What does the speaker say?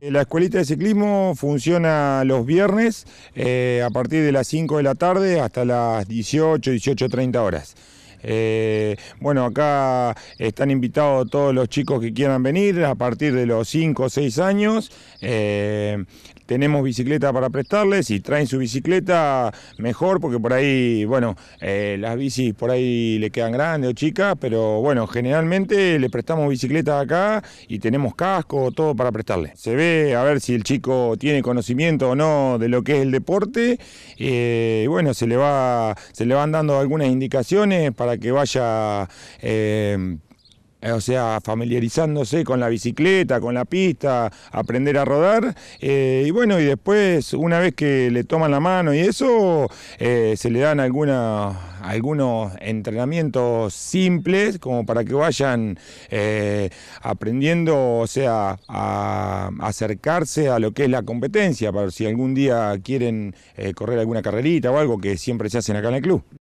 Eh, la escuelita de ciclismo funciona los viernes eh, a partir de las 5 de la tarde hasta las 18, 18.30 horas. Eh, bueno, acá están invitados todos los chicos que quieran venir a partir de los 5 o 6 años tenemos bicicleta para prestarles y traen su bicicleta mejor porque por ahí, bueno, eh, las bicis por ahí le quedan grandes o chicas, pero bueno, generalmente le prestamos bicicleta acá y tenemos casco, todo para prestarle. Se ve a ver si el chico tiene conocimiento o no de lo que es el deporte eh, y bueno, se le, va, se le van dando algunas indicaciones para que vaya... Eh, eh, o sea, familiarizándose con la bicicleta, con la pista, aprender a rodar, eh, y bueno, y después, una vez que le toman la mano y eso, eh, se le dan algunos entrenamientos simples como para que vayan aprendiendo, o sea, a acercarse a lo que es la competencia, para si algún día quieren correr alguna carrerita o algo que siempre se hacen acá en el club.